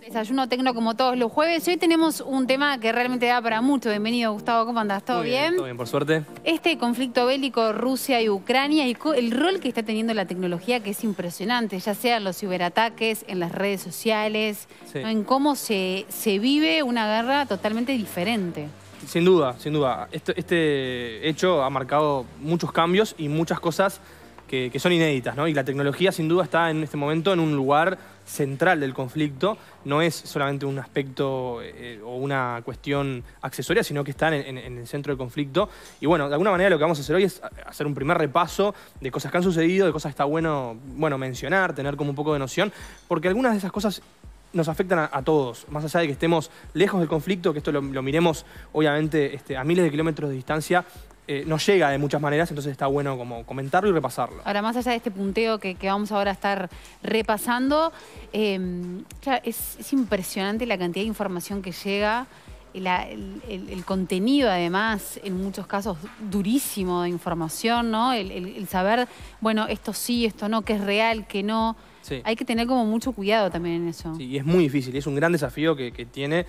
Desayuno Tecno como todos los jueves. Hoy tenemos un tema que realmente da para mucho. Bienvenido, Gustavo, ¿cómo andas, ¿Todo bien, Todo bien, por suerte. Este conflicto bélico Rusia y Ucrania y el rol que está teniendo la tecnología que es impresionante, ya sea en los ciberataques, en las redes sociales, en cómo se, vive una guerra totalmente diferente. Sin duda, sin duda. este hecho ha marcado muchos cambios y muchas cosas que, son inéditas, ¿no? Y la tecnología sin duda está en este momento en un lugar central del conflicto, no es solamente un aspecto eh, o una cuestión accesoria, sino que está en, el centro del conflicto. Y bueno, de alguna manera lo que vamos a hacer hoy es hacer un primer repaso de cosas que han sucedido, de cosas que está bueno, bueno mencionar, tener como un poco de noción, porque algunas de esas cosas nos afectan a, todos, más allá de que estemos lejos del conflicto, que esto lo, miremos obviamente este, a miles de kilómetros de distancia, eh, no nos llega de muchas maneras, entonces está bueno como comentarlo y repasarlo. Ahora, más allá de este punteo que, vamos ahora a estar repasando, em, es, impresionante la cantidad de información que llega, el, contenido además, en muchos casos durísimo de información, ¿no? El, saber, bueno, esto sí, esto no, que es real, que no. Hay que tener como mucho cuidado también en eso. Sí, y es muy difícil, es un gran desafío que tiene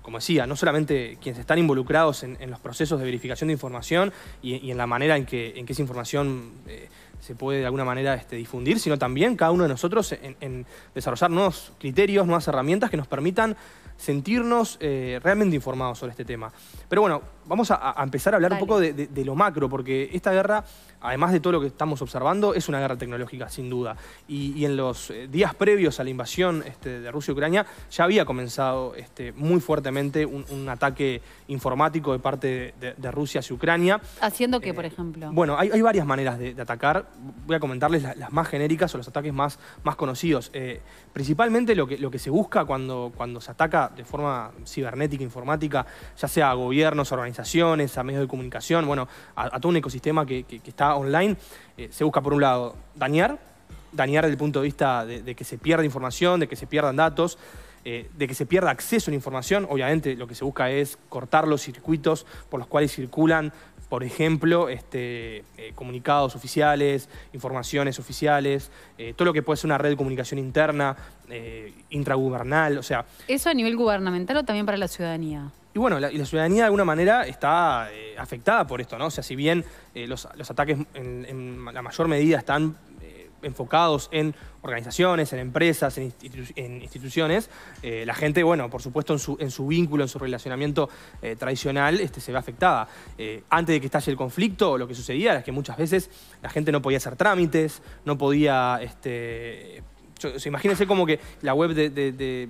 como decía, no solamente quienes están involucrados en, los procesos de verificación de información y, en la manera en que, esa información eh, se puede de alguna manera este, difundir, sino también cada uno de nosotros en, desarrollar nuevos criterios, nuevas herramientas que nos permitan sentirnos eh, realmente informados sobre este tema. Pero bueno, vamos a, empezar a hablar un poco de, lo macro, porque esta guerra, además de todo lo que estamos observando, es una guerra tecnológica, sin duda. Y, en los eh, días previos a la invasión este, de Rusia-Ucrania ya había comenzado este, muy fuertemente un, ataque informático de parte de, Rusia hacia Ucrania. ¿Haciendo qué, eh, por ejemplo? Bueno, hay, varias maneras de, atacar. Voy a comentarles las, más genéricas o los ataques más, más conocidos. Eh, principalmente lo que, lo que se busca cuando, cuando se ataca de forma cibernética, informática, ya sea a gobiernos, organizaciones, organizaciones, a medios de comunicación, bueno, a, todo un ecosistema que, está online, eh, se busca por un lado dañar, dañar desde el punto de vista de, que se pierda información, de que se pierdan datos, eh, de que se pierda acceso a la información. Obviamente lo que se busca es cortar los circuitos por los cuales circulan por ejemplo, este, eh, comunicados oficiales, informaciones oficiales, eh, todo lo que puede ser una red de comunicación interna, eh, intragubernal, o sea... ¿Eso a nivel gubernamental o también para la ciudadanía? Y bueno, la, ciudadanía de alguna manera está afectada por esto, ¿no? O sea, si bien los, ataques en la mayor medida están enfocados en organizaciones, en empresas, en, instituciones, eh, la gente, bueno, por supuesto en su, vínculo, en su relacionamiento eh, tradicional, este, se ve afectada. Eh, antes de que estalle el conflicto, lo que sucedía era que muchas veces la gente no podía hacer trámites, no podía... Este, imagínense como que la web de,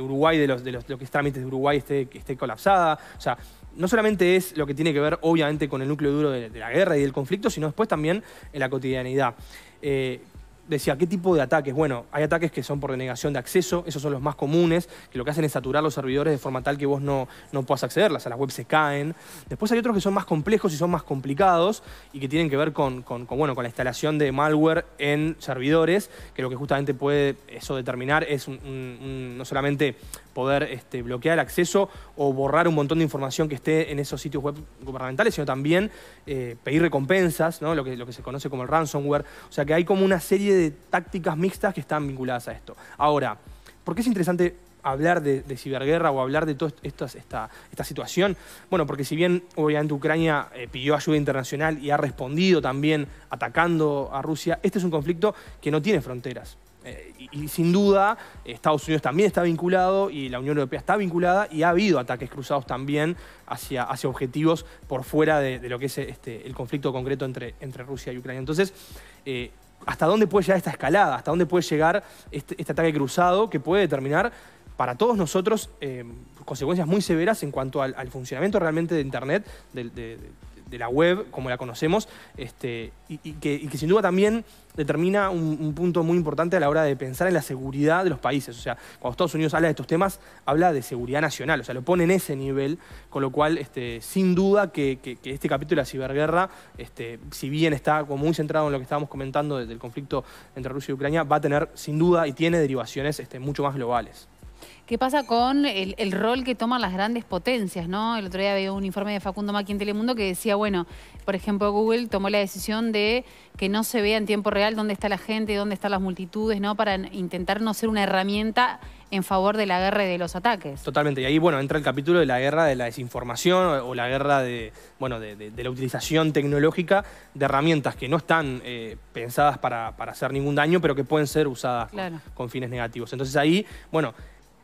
Uruguay, de los, de los, trámites de Uruguay esté, esté colapsada. O sea, no solamente es lo que tiene que ver obviamente con el núcleo duro de, la guerra y del conflicto, sino después también en la cotidianidad. Eh, decía, ¿qué tipo de ataques? Bueno, hay ataques que son por denegación de acceso, esos son los más comunes, que lo que hacen es saturar los servidores de forma tal que vos no, no puedas accederlas, a las webs se caen. Después hay otros que son más complejos y son más complicados y que tienen que ver con, bueno, con la instalación de malware en servidores, que lo que justamente puede eso determinar es un, no solamente poder este, bloquear el acceso o borrar un montón de información que esté en esos sitios web gubernamentales, sino también eh, pedir recompensas, ¿no? lo, que, se conoce como el ransomware. O sea que hay como una serie de tácticas mixtas que están vinculadas a esto. Ahora, ¿por qué es interesante hablar de, ciberguerra o hablar de toda esta, esta, esta, situación? Bueno, porque si bien obviamente Ucrania eh, pidió ayuda internacional y ha respondido también atacando a Rusia, este es un conflicto que no tiene fronteras. Eh, y, sin duda, Estados Unidos también está vinculado y la Unión Europea está vinculada y ha habido ataques cruzados también hacia, hacia objetivos por fuera de, lo que es este, el conflicto concreto entre, entre Rusia y Ucrania. Entonces, eh, ¿hasta dónde puede llegar esta escalada? ¿Hasta dónde puede llegar este, este ataque cruzado que puede determinar para todos nosotros eh, consecuencias muy severas en cuanto al, funcionamiento realmente de Internet, de la web, como la conocemos, este, y, que, sin duda también determina un, punto muy importante a la hora de pensar en la seguridad de los países. O sea, cuando Estados Unidos habla de estos temas, habla de seguridad nacional, o sea, lo pone en ese nivel, con lo cual, este, sin duda que, este capítulo de la ciberguerra, este, si bien está como muy centrado en lo que estábamos comentando desde el conflicto entre Rusia y Ucrania, va a tener sin duda y tiene derivaciones este, mucho más globales. ¿Qué pasa con el, rol que toman las grandes potencias? ¿no? El otro día había un informe de Facundo Macchi en Telemundo que decía, bueno, por ejemplo, Google tomó la decisión de que no se vea en tiempo real dónde está la gente, dónde están las multitudes, ¿no? Para intentar no ser una herramienta en favor de la guerra y de los ataques. Totalmente. Y ahí, bueno, entra el capítulo de la guerra de la desinformación o, la guerra de, bueno, de, la utilización tecnológica de herramientas que no están eh, pensadas para, hacer ningún daño, pero que pueden ser usadas con fines negativos. Entonces ahí, bueno,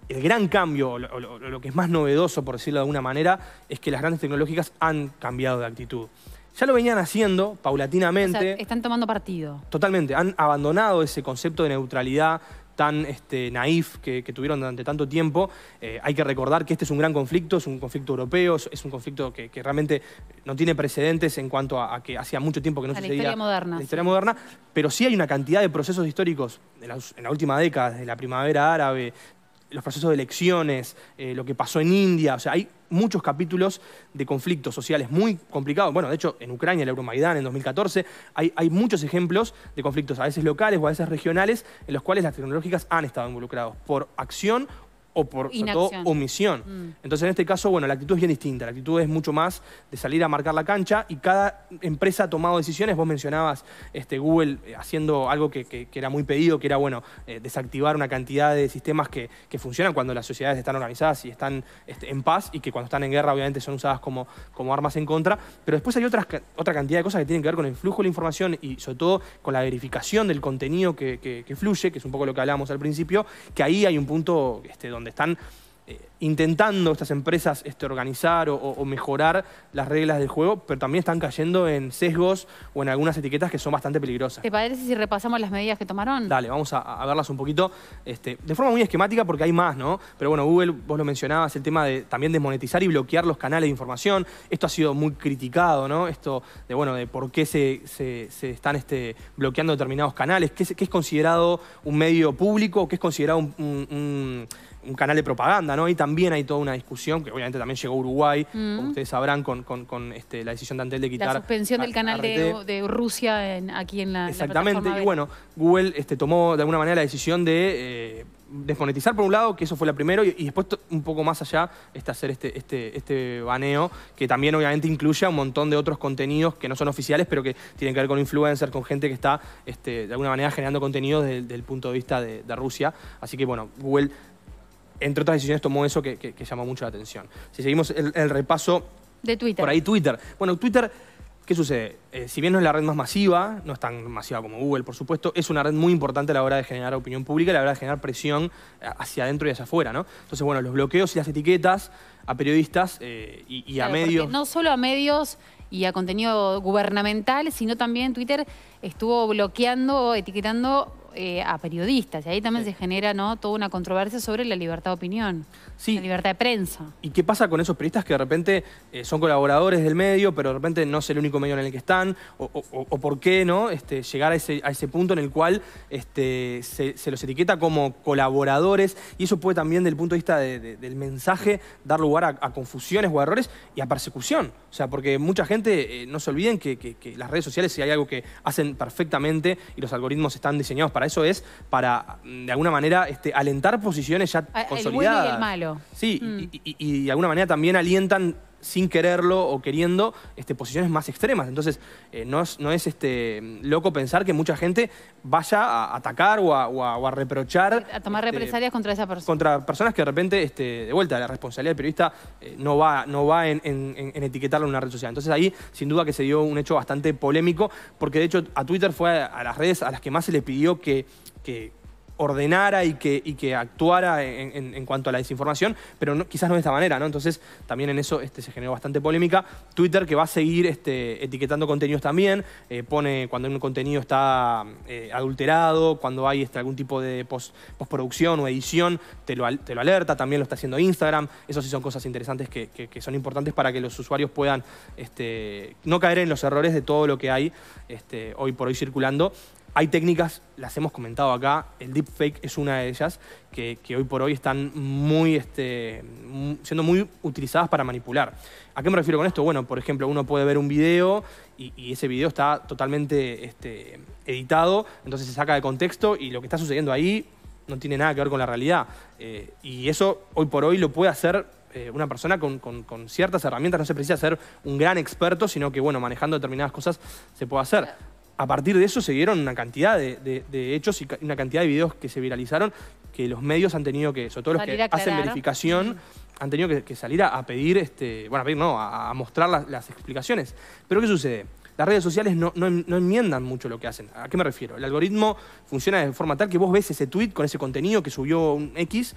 el gran cambio, lo, que es más novedoso, por decirlo de alguna manera, es que las grandes tecnológicas han cambiado de actitud. Ya lo venían haciendo paulatinamente. están tomando partido. Totalmente. Han abandonado ese concepto de neutralidad tan este, naif que, tuvieron durante tanto tiempo. Eh, hay que recordar que este es un gran conflicto, es un conflicto europeo, es un conflicto que, realmente no tiene precedentes en cuanto a, que hacía mucho tiempo que no a La historia moderna. La historia moderna, pero sí hay una cantidad de procesos históricos en la, en la última década, desde la primavera árabe, los procesos de elecciones, eh, lo que pasó en India. O sea, hay muchos capítulos de conflictos sociales muy complicados. Bueno, de hecho, en Ucrania, el Euromaidán en 2014, hay, hay muchos ejemplos de conflictos, a veces locales o a veces regionales, en los cuales las tecnológicas han estado involucradas por acción o por todo, omisión. Mm. Entonces, en este caso, bueno, la actitud es bien distinta. La actitud es mucho más de salir a marcar la cancha y cada empresa ha tomado decisiones. Vos mencionabas este, Google eh, haciendo algo que, era muy pedido, que era, bueno, eh, desactivar una cantidad de sistemas que, funcionan cuando las sociedades están organizadas y están este, en paz y que cuando están en guerra, obviamente, son usadas como, como armas en contra. Pero después hay otra cantidad de cosas que tienen que ver con el flujo de la información y, sobre todo, con la verificación del contenido que, fluye, que es un poco lo que hablábamos al principio, que ahí hay un punto este, donde están eh, intentando estas empresas este, organizar o, mejorar las reglas del juego, pero también están cayendo en sesgos o en algunas etiquetas que son bastante peligrosas. ¿Te parece si repasamos las medidas que tomaron? Dale, vamos a, verlas un poquito este, de forma muy esquemática porque hay más, ¿no? Pero bueno, Google, vos lo mencionabas, el tema de también desmonetizar y bloquear los canales de información. Esto ha sido muy criticado, ¿no? Esto de, bueno, de por qué se, se, están este, bloqueando determinados canales, qué es, considerado un medio público, qué es considerado un un canal de propaganda, ¿no? Y también hay toda una discusión, que obviamente también llegó a Uruguay, como mm. ustedes sabrán, con, este, la decisión de Antel de quitar... La suspensión del canal de, Rusia aquí en la Exactamente, y bueno, Google este, tomó de alguna manera la decisión de... Eh, desmonetizar por un lado, que eso fue la primero, y, después un poco más allá está hacer este, este, este baneo, que también obviamente incluye a un montón de otros contenidos que no son oficiales, pero que tienen que ver con influencers, con gente que está este, de alguna manera generando contenidos desde, el punto de vista de Rusia. Así que bueno, Google entre otras decisiones, tomó eso que, llamó mucho la atención. Si seguimos el, repaso... De Twitter. Por ahí Twitter. Bueno, Twitter, ¿qué sucede? Eh, si bien no es la red más masiva, no es tan masiva como Google, por supuesto, es una red muy importante a la hora de generar opinión pública, a la hora de generar presión eh, hacia adentro y hacia afuera, ¿no? Entonces, bueno, los bloqueos y las etiquetas a periodistas eh, y, a medios... No solo a medios y a contenido gubernamental, sino también Twitter estuvo bloqueando, etiquetando eh, a periodistas. Y ahí también se genera ¿no? toda una controversia sobre la libertad de opinión, la libertad de prensa. ¿Y qué pasa con esos periodistas que de repente eh, son colaboradores del medio, pero de repente no es el único medio en el que están? ¿O, por qué no este, llegar a ese, a ese punto en el cual este, se, los etiqueta como colaboradores? Y eso puede también, desde el punto de vista del mensaje, dar lugar a, confusiones o a errores y a persecución. O sea, porque mucha gente, eh, no se olviden que las redes sociales, si hay algo que hacen perfectamente y los algoritmos están diseñados para eso es para, mm, de alguna manera, este, alentar posiciones ya el consolidadas. y el malo. Sí, mm. y, y de alguna manera también alientan sin quererlo o queriendo este, posiciones más extremas. Entonces, eh, no es, este, loco pensar que mucha gente vaya a atacar o a, reprochar. A tomar este, represalias contra esas persona. Contra personas que de repente, este, de vuelta, la responsabilidad del periodista eh, no va, no va en, etiquetarlo en una red social. Entonces, ahí, sin duda, que se dio un hecho bastante polémico, porque de hecho, a Twitter fue a, las redes a las que más se le pidió que, que ordenara y que, que actuara en, en, cuanto a la desinformación, pero quizás no de esta manera, ¿no? Entonces, también en eso este, se generó bastante polémica. Twitter, que va a seguir este, etiquetando contenidos también, eh, pone cuando un contenido está eh, adulterado, cuando hay este, algún tipo de post, postproducción o edición, te lo, te lo, alerta, también lo está haciendo Instagram. Eso sí son cosas interesantes que, son importantes para que los usuarios puedan este, no caer en los errores de todo lo que hay este, hoy por hoy circulando hay técnicas, las hemos comentado acá, el deepfake es una de ellas, que, hoy por hoy están muy, este, siendo muy utilizadas para manipular. ¿A qué me refiero con esto? Bueno, por ejemplo, uno puede ver un video y, ese video está totalmente este, editado, entonces se saca de contexto y lo que está sucediendo ahí no tiene nada que ver con la realidad. Eh, y eso hoy por hoy lo puede hacer eh, una persona con, con, ciertas herramientas. No se precisa ser un gran experto, sino que, bueno, manejando determinadas cosas se puede hacer a partir de eso se dieron una cantidad de, hechos y una cantidad de videos que se viralizaron que los medios han tenido que, sobre todo los que hacen verificación, han tenido que, salir a, pedir, este, bueno, a no, a, mostrar las, explicaciones. Pero ¿qué sucede? Las redes sociales no, no, enmiendan mucho lo que hacen. ¿A qué me refiero? El algoritmo funciona de forma tal que vos ves ese tweet con ese contenido que subió un X,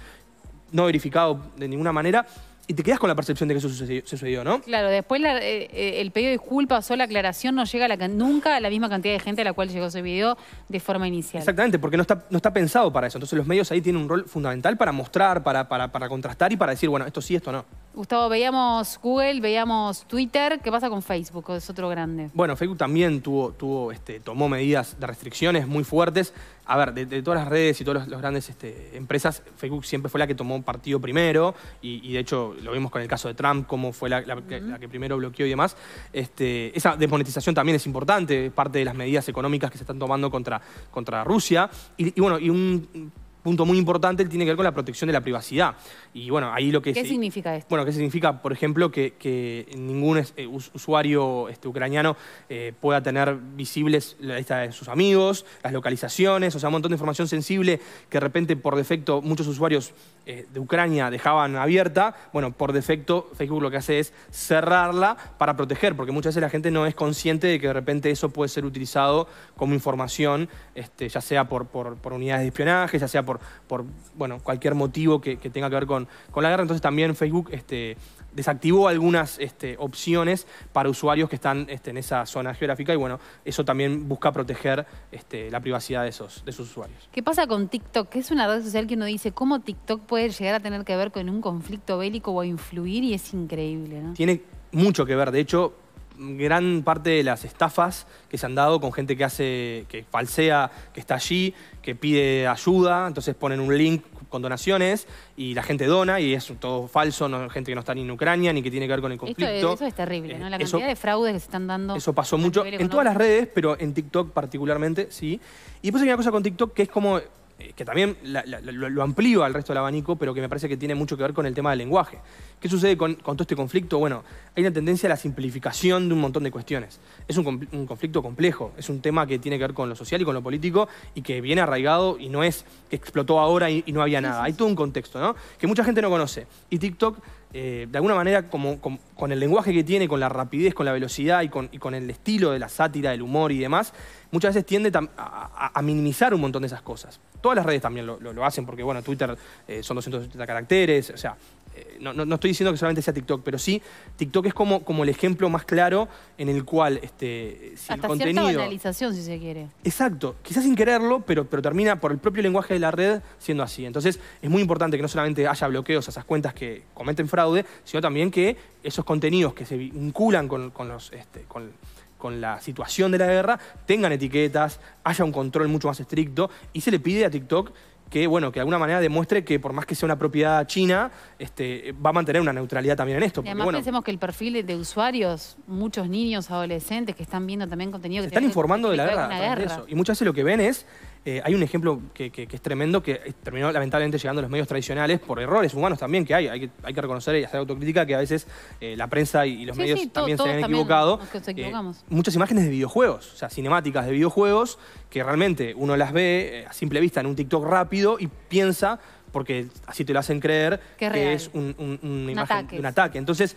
no verificado de ninguna manera, y te quedas con la percepción de que eso sucedió, ¿no? Claro, después eh, eh, el pedido de disculpas o la aclaración no llega a la, nunca a la misma cantidad de gente a la cual llegó ese video de forma inicial. Exactamente, porque no está, no está pensado para eso. Entonces los medios ahí tienen un rol fundamental para mostrar, para, para, para contrastar y para decir, bueno, esto sí, esto no. Gustavo, veíamos Google, veíamos Twitter. ¿Qué pasa con Facebook? Es otro grande. Bueno, Facebook también tuvo, tuvo este, tomó medidas de restricciones muy fuertes. A ver, de, todas las redes y todas las, grandes este, empresas, Facebook siempre fue la que tomó partido primero. Y, de hecho, lo vimos con el caso de Trump, cómo fue la, que primero bloqueó y demás. Este, esa desmonetización también es importante, parte de las medidas económicas que se están tomando contra, contra Rusia. Y, y bueno, y un punto muy importante tiene que ver con la protección de la privacidad. Y bueno, ahí lo que... ¿Qué significa esto? Bueno, ¿qué significa, por ejemplo, que, ningún eh, usuario este, ucraniano eh, pueda tener visibles la lista de sus amigos, las localizaciones, o sea, un montón de información sensible que de repente por defecto muchos usuarios eh, de Ucrania dejaban abierta. Bueno, por defecto Facebook lo que hace es cerrarla para proteger, porque muchas veces la gente no es consciente de que de repente eso puede ser utilizado como información, este, ya sea por, por, unidades de espionaje, ya sea por, bueno, cualquier motivo que, tenga que ver con, con, la guerra. Entonces también Facebook este, desactivó algunas este, opciones para usuarios que están este, en esa zona geográfica y bueno, eso también busca proteger este, la privacidad de, esos, de sus usuarios. ¿Qué pasa con TikTok? Que es una red social que uno dice, ¿cómo TikTok puede llegar a tener que ver con un conflicto bélico o influir? Y es increíble, Tiene mucho que ver, de hecho gran parte de las estafas que se han dado con gente que hace, que falsea, que está allí, que pide ayuda, entonces ponen un link con donaciones y la gente dona y es todo falso, gente que no está ni en Ucrania ni que tiene que ver con el conflicto. eso es terrible, eh, ¿no? La cantidad de fraudes que se están dando. Eso pasó mucho en todas las redes, pero en TikTok particularmente, sí. Y después hay una cosa con TikTok que es como eh, que también lo, amplío al resto del abanico, pero que me parece que tiene mucho que ver con el tema del lenguaje. ¿Qué sucede con, todo este conflicto? Bueno, hay una tendencia a la simplificación de un montón de cuestiones. Es un, conflicto complejo, es un tema que tiene que ver con lo social y con lo político y que viene arraigado y no es que explotó ahora y, y no había nada. Hay todo un contexto, ¿no? Que mucha gente no conoce. Y TikTok eh, de alguna manera, con el lenguaje que tiene, con la rapidez, con la velocidad y con, el estilo de la sátira, del humor y demás, muchas veces tiende a, minimizar un montón de esas cosas. Todas las redes también lo, hacen, porque bueno, Twitter eh, son 270 caracteres, o sea, eh, no, estoy diciendo que solamente sea TikTok, pero sí, TikTok es como, el ejemplo más claro en el cual este, si contenido... si se quiere. Exacto, quizás sin quererlo, pero, pero termina por el propio lenguaje de la red siendo así. Entonces, es muy importante que no solamente haya bloqueos a esas cuentas que cometen fraude, sino también que esos contenidos que se vinculan con, los... Este, con la situación de la guerra, tengan etiquetas, haya un control mucho más estricto y se le pide a TikTok que, bueno, que de alguna manera demuestre que por más que sea una propiedad china, este, va a mantener una neutralidad también en esto. y además pensemos que el perfil de usuarios, muchos niños, adolescentes que están viendo también contenido... Que están informando de la guerra, Y muchas veces lo que ven es eh, hay un ejemplo que, es tremendo que terminó lamentablemente llegando a los medios tradicionales por errores humanos también que hay. Hay que, reconocer y hacer autocrítica que a veces eh, la prensa y, los medios también se han equivocado. Eh, muchas imágenes de videojuegos, o sea, cinemáticas de videojuegos que realmente uno las ve a simple vista en un TikTok rápido y piensa, porque así te lo hacen creer, que es un, una imagen, ataque. un ataque. Entonces,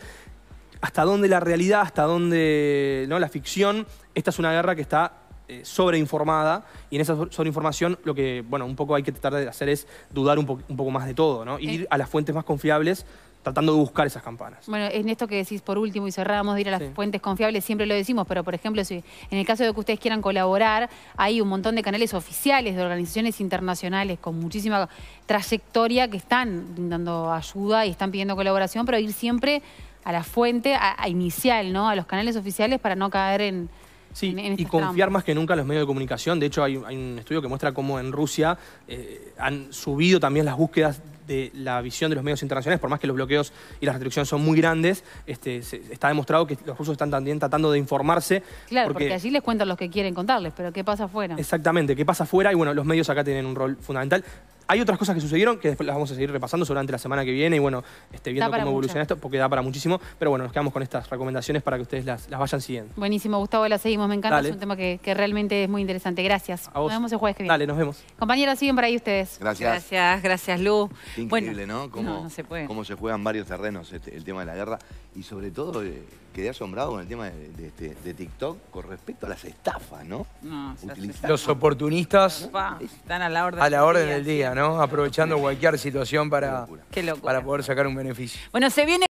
hasta dónde la realidad, hasta dónde ¿no? la ficción, esta es una guerra que está eh, sobreinformada y en esa sobreinformación lo que, bueno, un poco hay que tratar de hacer es dudar un, poco más de todo, ¿no? Eh. Ir a las fuentes más confiables tratando de buscar esas campanas. Bueno, en esto que decís por último y cerramos de ir a las fuentes confiables, siempre lo decimos, pero por ejemplo, si en el caso de que ustedes quieran colaborar, hay un montón de canales oficiales de organizaciones internacionales con muchísima trayectoria que están dando ayuda y están pidiendo colaboración, pero ir siempre a la fuente, inicial, ¿no? A los canales oficiales para no caer en Sí, y confiar más que nunca en los medios de comunicación. De hecho, hay, un estudio que muestra cómo en Rusia eh, han subido también las búsquedas de la visión de los medios internacionales, por más que los bloqueos y las restricciones son muy grandes, este, está demostrado que los rusos están también tratando de informarse. Claro, porque, porque, allí les cuentan los que quieren contarles, pero ¿qué pasa afuera? Exactamente, ¿qué pasa afuera? Y bueno, los medios acá tienen un rol fundamental. Hay otras cosas que sucedieron que después las vamos a seguir repasando durante la semana que viene y bueno, este, viendo cómo evoluciona esto, porque da para muchísimo. Pero bueno, nos quedamos con estas recomendaciones para que ustedes las, vayan siguiendo. Buenísimo, Gustavo, la seguimos, me encanta, es un tema que, realmente es muy interesante. Gracias. Nos vemos el jueves que viene. Dale, nos vemos. Compañeros, siguen por ahí ustedes. Gracias. Gracias, gracias, Lu. Increíble, ¿no? Cómo, se cómo se juegan varios terrenos este, el tema de la guerra y sobre todo eh, quedé asombrado con el tema este, de, TikTok con respecto a las estafas, ¿no? Los oportunistas están a la orden, del día, ¿no? Aprovechando cualquier situación para, para poder sacar un beneficio. Bueno, se viene.